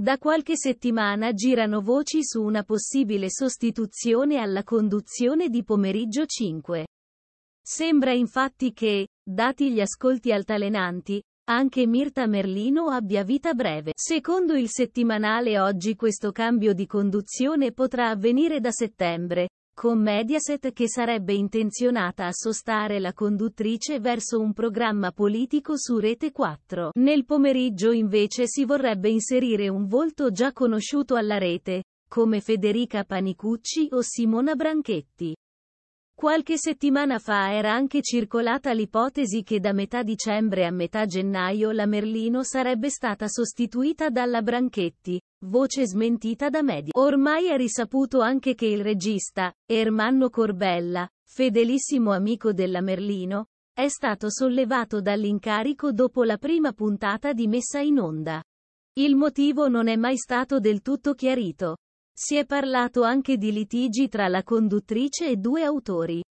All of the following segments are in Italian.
Da qualche settimana girano voci su una possibile sostituzione alla conduzione di Pomeriggio 5. Sembra infatti che, dati gli ascolti altalenanti, anche Mirta Merlino abbia vita breve. Secondo il settimanale oggi questo cambio di conduzione potrà avvenire da settembre, con Mediaset che sarebbe intenzionata a sostare la conduttrice verso un programma politico su Rete 4. Nel pomeriggio invece si vorrebbe inserire un volto già conosciuto alla rete, come Federica Panicucci o Simona Branchetti. Qualche settimana fa era anche circolata l'ipotesi che da metà dicembre a metà gennaio la Merlino sarebbe stata sostituita dalla Branchetti, voce smentita da media. Ormai è risaputo anche che il regista, Ermanno Corbella, fedelissimo amico della Merlino, è stato sollevato dall'incarico dopo la prima puntata di messa in onda. Il motivo non è mai stato del tutto chiarito. Si è parlato anche di litigi tra la conduttrice e due autori.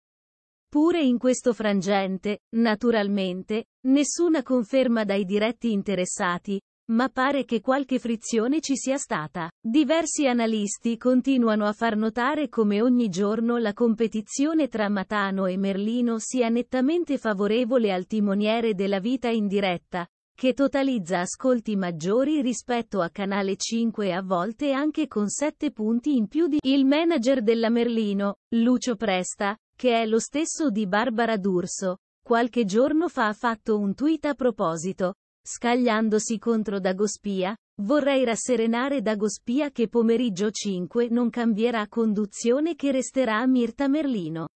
Pure in questo frangente, naturalmente, nessuna conferma dai diretti interessati, ma pare che qualche frizione ci sia stata. Diversi analisti continuano a far notare come ogni giorno la competizione tra Matano e Merlino sia nettamente favorevole al timoniere della vita in diretta, che totalizza ascolti maggiori rispetto a Canale 5 e a volte anche con 7 punti in più di il manager della Merlino, Lucio Presta, che è lo stesso di Barbara D'Urso. Qualche giorno fa ha fatto un tweet a proposito, scagliandosi contro Dagospia, vorrei rasserenare Dagospia che pomeriggio 5 non cambierà conduzione che resterà a Mirta Merlino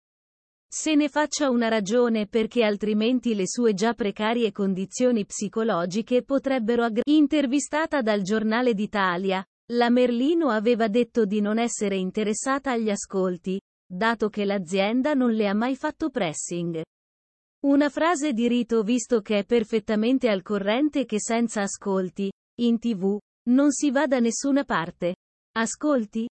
se ne faccia una ragione perché altrimenti le sue già precarie condizioni psicologiche potrebbero aggravare. Intervistata dal giornale d'Italia, la Merlino aveva detto di non essere interessata agli ascolti, dato che l'azienda non le ha mai fatto pressing. Una frase di rito visto che è perfettamente al corrente che senza ascolti, in tv, non si va da nessuna parte. Ascolti?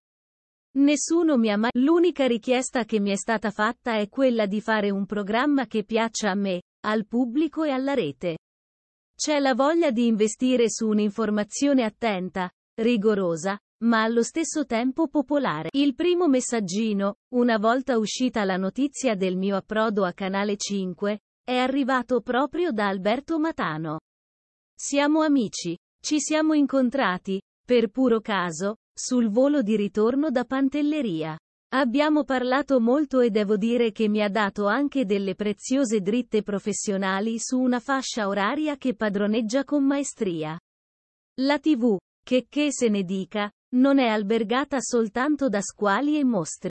Nessuno mi ha mai... L'unica richiesta che mi è stata fatta è quella di fare un programma che piaccia a me, al pubblico e alla rete. C'è la voglia di investire su un'informazione attenta, rigorosa, ma allo stesso tempo popolare. Il primo messaggino, una volta uscita la notizia del mio approdo a Canale 5, è arrivato proprio da Alberto Matano. Siamo amici, ci siamo incontrati, per puro caso, sul volo di ritorno da Pantelleria. Abbiamo parlato molto e devo dire che mi ha dato anche delle preziose dritte professionali su una fascia oraria che padroneggia con maestria. La TV, che che se ne dica, non è albergata soltanto da squali e mostri.